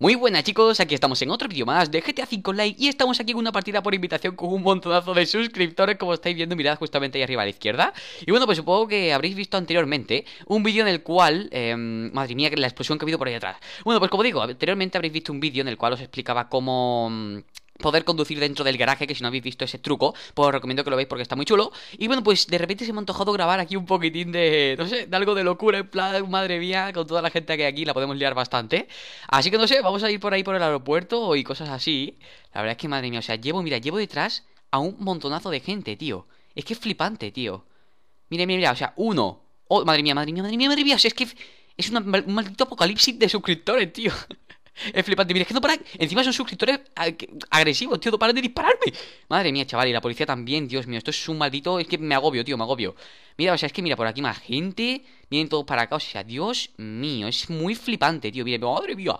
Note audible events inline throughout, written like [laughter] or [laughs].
Muy buenas chicos, aquí estamos en otro vídeo más de GTA 5 like y estamos aquí en una partida por invitación con un montonazo de suscriptores como estáis viendo, mirad justamente ahí arriba a la izquierda Y bueno, pues supongo que habréis visto anteriormente un vídeo en el cual, em, madre mía la explosión que ha habido por ahí atrás Bueno, pues como digo, anteriormente habréis visto un vídeo en el cual os explicaba cómo mm, poder conducir dentro del garaje, que si no habéis visto ese truco, pues os recomiendo que lo veáis porque está muy chulo. Y bueno, pues de repente se me ha antojado grabar aquí un poquitín de, no sé, de algo de locura, en plan, madre mía, con toda la gente que hay aquí la podemos liar bastante. Así que no sé, vamos a ir por ahí por el aeropuerto y cosas así. La verdad es que, madre mía, o sea, llevo, mira, llevo detrás a un montonazo de gente, tío. Es que es flipante, tío. Mira, mira, mira, o sea, uno. Oh, madre mía, madre mía, madre mía, madre mía, o sea, es que... Es un maldito apocalipsis de suscriptores, tío. Es flipante. Mira, es que no paran. Encima son suscriptores agresivos, tío. No paran de dispararme. Madre mía, chaval. Y la policía también. Dios mío, esto es un maldito. Es que me agobio, tío. Me agobio. Mira, o sea, es que mira, por aquí más gente. Vienen todos para acá. O sea, Dios mío. Es muy flipante, tío. Mira, madre mía.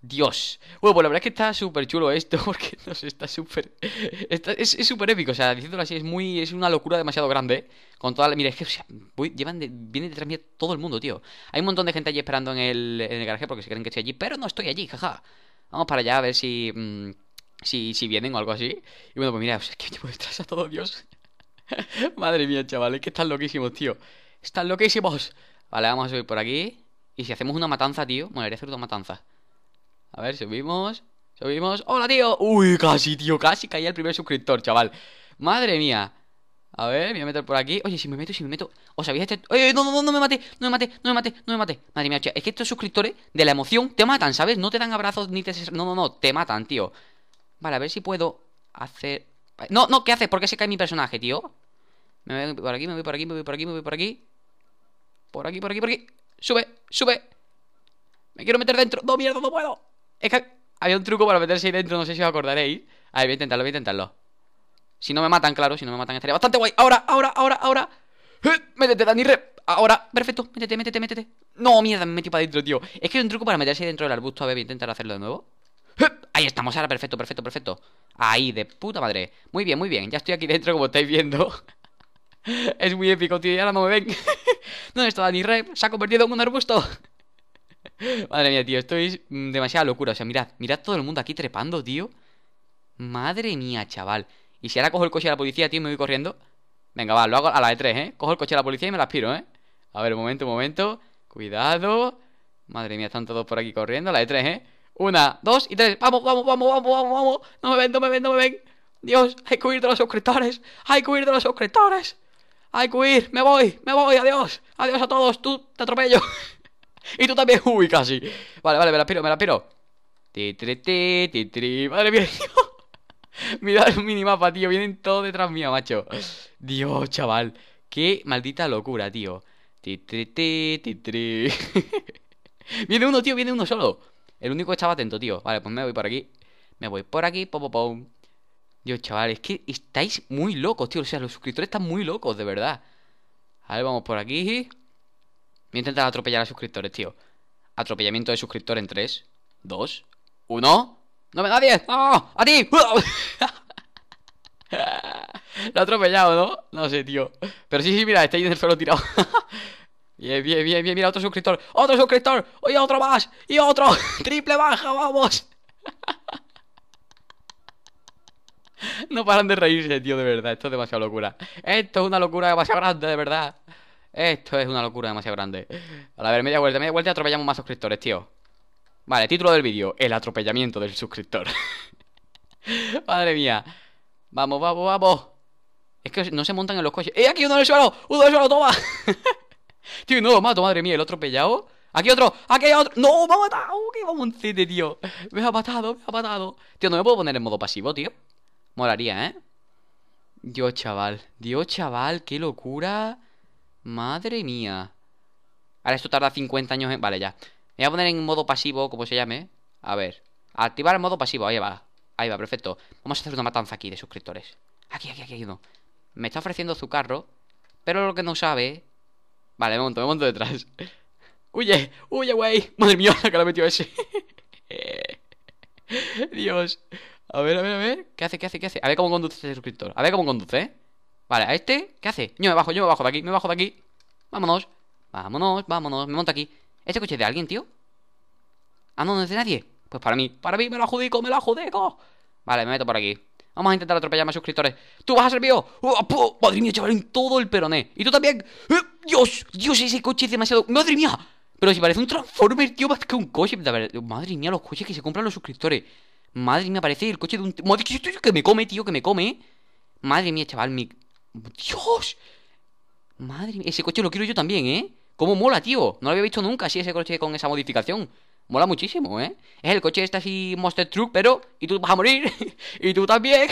Dios. Bueno, pues la verdad es que está súper chulo esto, [laughs] porque no sé, está súper. Es súper épico, o sea, diciéndolo así, es muy. Es una locura demasiado grande. Con toda la... Mira, es que, o sea, llevan de... viene todo el mundo, tío. Hay un montón de gente allí esperando en el, garaje porque se creen que estoy allí, pero no estoy allí, jaja. Vamos para allá a ver si. Mm, si, si vienen o algo así. Y bueno, pues mira, o sea, es que detrás a todo Dios. [laughs] Madre mía, chavales, que están loquísimos, tío. Están loquísimos. Vale, vamos a subir por aquí. Y si hacemos una matanza, tío. Bueno, haré hacer una matanza. A ver, subimos. Subimos. ¡Hola, tío! ¡Uy, casi, tío! Casi caía el primer suscriptor, chaval. Madre mía. A ver, me voy a meter por aquí. Oye, si me meto, si me meto. ¿Os había este.? Oye, ¡Eh, no, no, no, no me mate, no me mate, no me mate, no me mate. Madre mía, che, es que estos suscriptores de la emoción te matan, ¿sabes? No te dan abrazos ni te. No, no, no, te matan, tío. Vale, a ver si puedo hacer. No, no, ¿qué haces? ¿Por qué se cae mi personaje, tío? Me voy por aquí, me voy por aquí, me voy por aquí, me voy por aquí. Por aquí, por aquí, por aquí. Sube, sube. Me quiero meter dentro. No, mierda, no puedo. Es que había un truco para meterse ahí dentro, no sé si os acordaréis. A ver, voy a intentarlo, voy a intentarlo. Si no me matan, claro, si no me matan estaría bastante guay. Ahora, ahora, ahora, ahora. ¡Eh! Métete, Dani Rep. Ahora, perfecto. Métete, métete, métete. No, mierda, me metí para adentro, tío. Es que hay un truco para meterse ahí dentro del arbusto. A ver, voy a intentar hacerlo de nuevo. ¡Eh! Ahí estamos, ahora, perfecto, perfecto, perfecto. Ahí, de puta madre. Muy bien, muy bien. Ya estoy aquí dentro, como estáis viendo. [laughs] es muy épico, tío. Y ahora no me ven. [laughs] ¿Dónde está Dani Rep? Se ha convertido en un arbusto. [laughs] Madre mía, tío, esto es mm, demasiada locura. O sea, mirad, mirad todo el mundo aquí trepando, tío. Madre mía, chaval. Y si ahora cojo el coche de la policía, tío, me voy corriendo. Venga, va, lo hago a la de tres, ¿eh? Cojo el coche de la policía y me la aspiro, ¿eh? A ver, un momento, un momento. Cuidado. Madre mía, están todos por aquí corriendo. A la de tres, ¿eh? Una, dos y tres. Vamos, vamos, vamos, vamos, vamos, vamos. No me ven, no me ven, no me ven. Dios, hay que huir de los suscriptores. Hay que huir de los suscriptores. Hay que huir. Me voy, me voy. Adiós. Adiós a todos. Tú te atropello. [laughs] Y tú también, uy, casi. Vale, vale, me la piro, me la piro. Madre mía, tío. [laughs] Mira el minimapa, tío. Vienen todos detrás mío, macho. Dios, chaval. Qué maldita locura, tío. [laughs] viene uno, tío, viene uno solo. El único que estaba atento, tío. Vale, pues me voy por aquí. Me voy por aquí, pom, pom, Dios, chaval, es que estáis muy locos, tío. O sea, los suscriptores están muy locos, de verdad. A ver, vamos por aquí. Voy a intentar atropellar a suscriptores, tío. Atropellamiento de suscriptor en 3, 2, 1. ¡No me da 10! ¡Ah! ¡A ti! [laughs] Lo ha atropellado, ¿no? No sé, tío. Pero sí, sí, mira, está ahí en el suelo tirado. [laughs] bien, bien, bien, bien, mira, otro suscriptor. ¡Otro suscriptor! Oye, otro más! ¡Y otro! [laughs] ¡Triple baja, vamos! no paran de reírse, tío, de verdad. Esto es demasiado locura. Esto es una locura demasiado grande, de verdad. Esto es una locura demasiado grande. A ver, media vuelta, media vuelta atropellamos más suscriptores, tío. Vale, título del vídeo: El atropellamiento del suscriptor. [laughs] Madre mía. Vamos, vamos, vamos. Es que no se montan en los coches. ¡Eh, aquí uno en el suelo! ¡Uno en el suelo, toma! [laughs] tío, no lo mato, madre mía, el atropellado. Aquí otro, aquí hay otro. No, me ha matado. ¡Oh, qué baboncete, tío. Me ha matado, me ha matado. Tío, no me puedo poner en modo pasivo, tío. moraría ¿eh? Dios, chaval. Dios, chaval, qué locura. Madre mía. Ahora esto tarda 50 años en... Vale, ya. Me voy a poner en modo pasivo, como se llame. A ver. Activar el modo pasivo. Ahí va. Ahí va, perfecto. Vamos a hacer una matanza aquí de suscriptores. Aquí, aquí, aquí, hay uno. Me está ofreciendo su carro. Pero lo que no sabe... Vale, me monto, me monto detrás. [laughs] Huye, huye, güey. Madre mía, la [laughs] que le metió ese. [laughs] Dios. A ver, a ver, a ver. ¿Qué hace, qué hace, qué hace? A ver cómo conduce este suscriptor. A ver cómo conduce, ¿eh? Vale, ¿a este? ¿Qué hace? Yo me bajo, yo me bajo de aquí, me bajo de aquí. Vámonos, vámonos, vámonos, me monto aquí. ¿Este coche es de alguien, tío? Ah, no, no es de nadie. Pues para mí, para mí, me lo adjudico, me lo adjudico. Vale, me meto por aquí. Vamos a intentar atropellar más suscriptores. ¡Tú vas a ser mío! ¡Uh, ¡Madre mía, chaval! En todo el peroné. ¡Y tú también! ¡Eh, ¡Dios! ¡Dios! Ese coche es demasiado. ¡Madre mía! Pero si parece un Transformer, tío, más que un coche. Madre mía, los coches que se compran los suscriptores. Madre mía, parece el coche de un. Madre que me come, tío, que me come. Madre mía, chaval, mi... Dios. Madre mía, ese coche lo quiero yo también, ¿eh? ¿Cómo mola, tío? No lo había visto nunca así ese coche con esa modificación. Mola muchísimo, ¿eh? Es el coche este así Monster Truck, pero... Y tú vas a morir. [laughs] y tú también.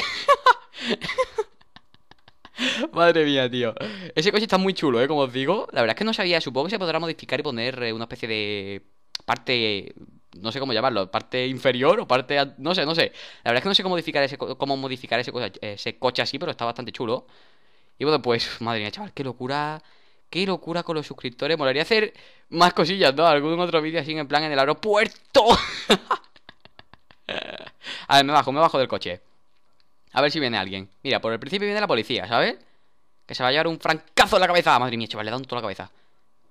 [laughs] Madre mía, tío. Ese coche está muy chulo, ¿eh? Como os digo. La verdad es que no sabía. Supongo que se podrá modificar y poner eh, una especie de parte no sé cómo llamarlo, parte inferior o parte no sé, no sé. La verdad es que no sé cómo modificar ese cómo modificar ese, coche eh, ese coche así, pero está bastante chulo. Y bueno, pues, madre mía, chaval, qué locura. Qué locura con los suscriptores. Molaría hacer más cosillas, ¿no? Algún otro vídeo así en plan en el aeropuerto. [laughs] A ver, me bajo, me bajo del coche. A ver si viene alguien. Mira, por el principio viene la policía, ¿sabes? Que se va a llevar un francazo en la cabeza. Madre mía, chaval, le dan toda la cabeza.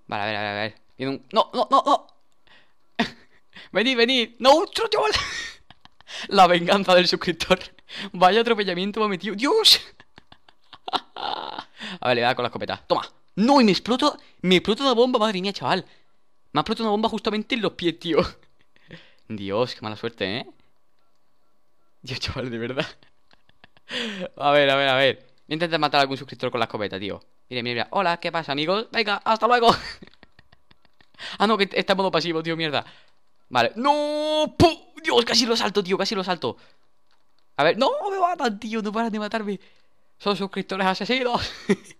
Vale, a ver, a ver, a ver. un. ¡No, no, no, no! [laughs] venid, venid. ¡No, chaval! [laughs] la venganza del suscriptor. Vaya atropellamiento me metido. ¡Dios! A [laughs] ver, le da con la escopeta. Toma. No, y me exploto. Me explota una bomba, madre mía, chaval. Me ha explotado una bomba justamente en los pies, tío. [laughs] Dios, qué mala suerte, ¿eh? Dios, chaval, de verdad. [laughs] A ver, a ver, a ver. Voy a intentar matar a algún suscriptor con la escopeta, tío. Mira, mira, Hola, ¿qué pasa, amigos? Venga, hasta luego. ah, no, que está en modo pasivo, tío, mierda. Vale. ¡No! Dios, casi lo salto, tío, casi lo salto. A ver, no, me matan, tío, no paran de matarme son suscriptores asesinos.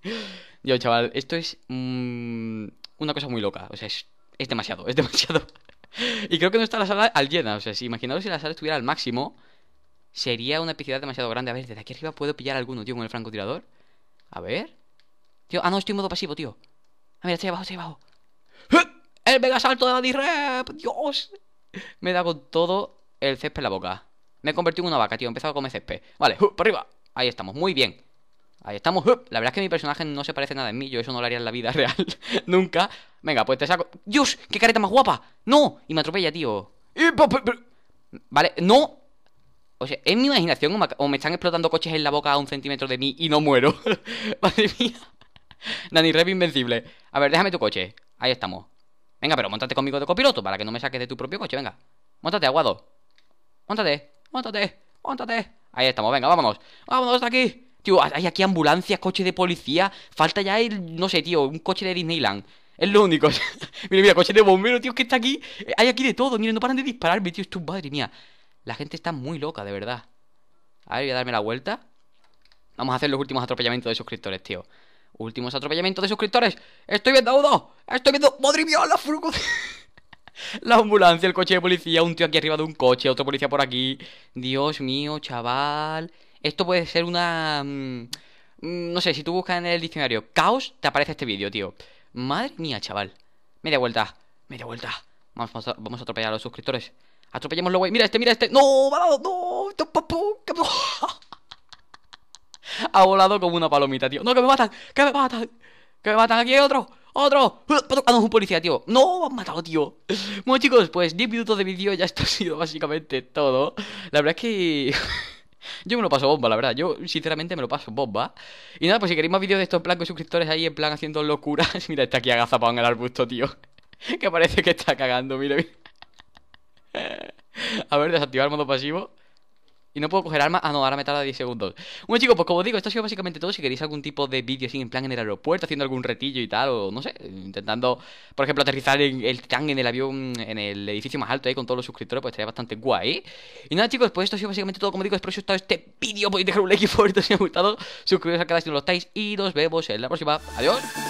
[laughs] Yo, chaval, esto es mm, una cosa muy loca. O sea, es, es demasiado, es demasiado. [laughs] y creo que no está la sala al llena. O sea, si imaginaos si la sala estuviera al máximo, sería una epicidad demasiado grande. A ver, desde aquí arriba puedo pillar alguno, tío, con el francotirador. A ver. Tío, ah, no, estoy en modo pasivo, tío. Ah, mira, estoy abajo, estoy abajo. ¡Eh! ¡El mega salto de la d ¡Dios! Me da con todo el césped en la boca. Me he convertido en una vaca, tío. He empezado a comer césped. Vale, para arriba. Ahí estamos. Muy bien. Ahí estamos. La verdad es que mi personaje no se parece nada en mí. Yo eso no lo haría en la vida [laughs] real. Nunca. Venga, pues te saco. ¡Dios! ¡Qué careta más guapa! ¡No! Y me atropella, tío. Vale, no. O sea, es mi imaginación o me, están explotando coches en la boca a un centímetro de mí y no muero. [laughs] Madre mía. Nani, Rep invencible. A ver, déjame tu coche. Ahí estamos. Venga, pero montate conmigo de copiloto para que no me saques de tu propio coche. Venga. Montate, aguado. Montate, montate, montate. Ahí estamos. Venga, vámonos. Vámonos de aquí. Tío, hay aquí ambulancias, coche de policía. Falta ya el, no sé, tío, un coche de Disneyland. Es lo único. [laughs] mira, mira, coche de bombero tío, que está aquí. Eh, hay aquí de todo. Miren, no paran de dispararme, tío. Esto, madre mía. La gente está muy loca, de verdad. A ver, voy a darme la vuelta. Vamos a hacer los últimos atropellamientos de suscriptores, tío. Últimos atropellamientos de suscriptores. Estoy viendo uno. Estoy viendo. Madre mía, la fruco! [laughs] la ambulancia, el coche de policía, un tío aquí arriba de un coche, otro policía por aquí. Dios mío, chaval. Esto puede ser una... Mm, mm, no sé, si tú buscas en el diccionario caos, te aparece este vídeo, tío. Madre mía, chaval. Media vuelta, media vuelta. Vamos, vamos, a, atropellar a los suscriptores. Atropellémoslo, güey. Mira este, mira este. No, no, no. [laughs] Ha volado como una palomita, tío. No, que me matan, que me matan. Que me matan, aquí hay otro. ¡Otro! ¡Ah, un policía, tío! ¡No! ¡Me han matado, tío! Bueno, chicos, pues 10 minutos de vídeo ya esto ha sido básicamente todo. La verdad es que... [laughs] Yo me lo paso bomba, la verdad. Yo, sinceramente, me lo paso bomba. Y nada, pues si queréis más vídeos de estos blancos y suscriptores ahí, en plan haciendo locuras. [laughs] mira, está aquí agazapado en el arbusto, tío. [laughs] que parece que está cagando, mire, [laughs] A ver, desactivar modo pasivo. Y no puedo coger armas. Ah, no, ahora me tarda 10 segundos. Bueno, chicos, pues como digo, esto ha sido básicamente todo. Si queréis algún tipo de vídeo así en plan en el aeropuerto, haciendo algún retillo y tal, o no sé, intentando, por ejemplo, aterrizar el titán en el avión, en el edificio más alto ahí con todos los suscriptores, pues estaría bastante guay. Y nada, chicos, pues esto ha sido básicamente todo. Como digo, espero que os haya gustado este vídeo. Podéis dejar un like y favorito si os ha gustado. Suscribiros al canal si no lo estáis. Y nos vemos en la próxima. Adiós.